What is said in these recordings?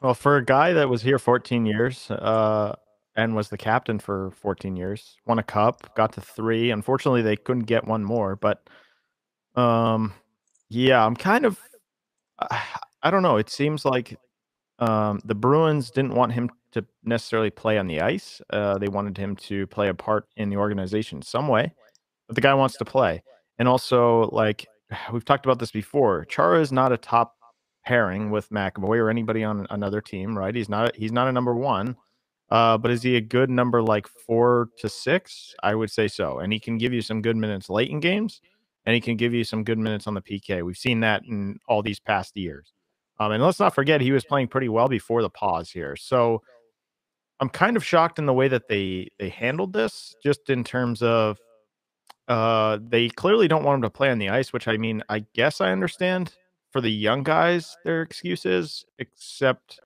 Well, for a guy that was here 14 years uh, and was the captain for 14 years, won a cup, got to three. Unfortunately, they couldn't get one more. But um, yeah, I'm kind of, I don't know. It seems like um, the Bruins didn't want him to necessarily play on the ice. Uh, they wanted him to play a part in the organization some way, but the guy wants to play. And also, like we've talked about this before, Chara is not a top pairing with McAvoy or anybody on another team, right? He's not he's not a number one, uh, but is he a good number like four to six? I would say so, and he can give you some good minutes late in games, and he can give you some good minutes on the PK. We've seen that in all these past years. Um, and let's not forget he was playing pretty well before the pause here, so. I'm kind of shocked in the way that they they handled this, just in terms of uh, they clearly don't want him to play on the ice, which I mean, I guess I understand for the young guys their excuses, except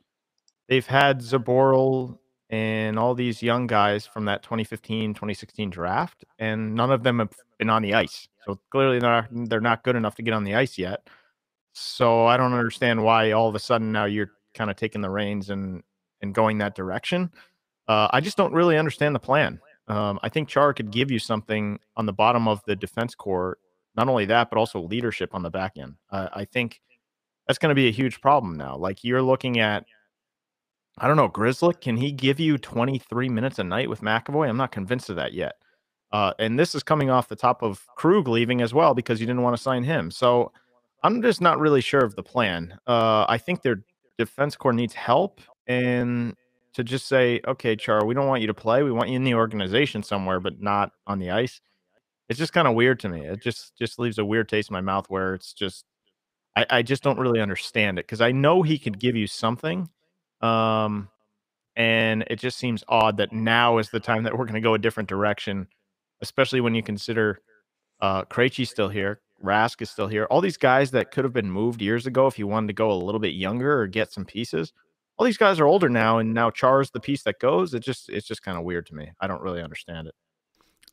they've had Zaboral and all these young guys from that 2015 2016 draft, and none of them have been on the ice. So clearly they're not, they're not good enough to get on the ice yet. So I don't understand why all of a sudden now you're kind of taking the reins and and going that direction. Uh, I just don't really understand the plan. Um, I think Char could give you something on the bottom of the defense core not only that, but also leadership on the back end. Uh, I think that's going to be a huge problem now. Like you're looking at, I don't know, Grizzlick, can he give you 23 minutes a night with McAvoy? I'm not convinced of that yet. Uh, and this is coming off the top of Krug leaving as well because you didn't want to sign him. So I'm just not really sure of the plan. Uh, I think their defense core needs help and to just say, okay, Char, we don't want you to play. We want you in the organization somewhere, but not on the ice it's just kind of weird to me. It just just leaves a weird taste in my mouth where it's just I, I just don't really understand it because I know he could give you something. Um and it just seems odd that now is the time that we're going to go a different direction, especially when you consider uh Krejci's still here, Rask is still here. All these guys that could have been moved years ago if you wanted to go a little bit younger or get some pieces. All these guys are older now, and now Char's the piece that goes. It just it's just kind of weird to me. I don't really understand it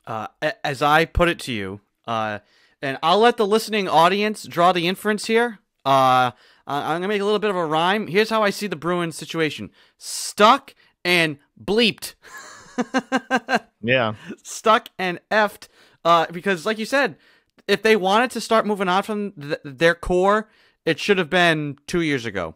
uh, as I put it to you, uh, and I'll let the listening audience draw the inference here. Uh, I'm gonna make a little bit of a rhyme. Here's how I see the Bruins situation: stuck and bleeped. yeah, stuck and effed. Uh, because like you said, if they wanted to start moving on from th their core, it should have been two years ago.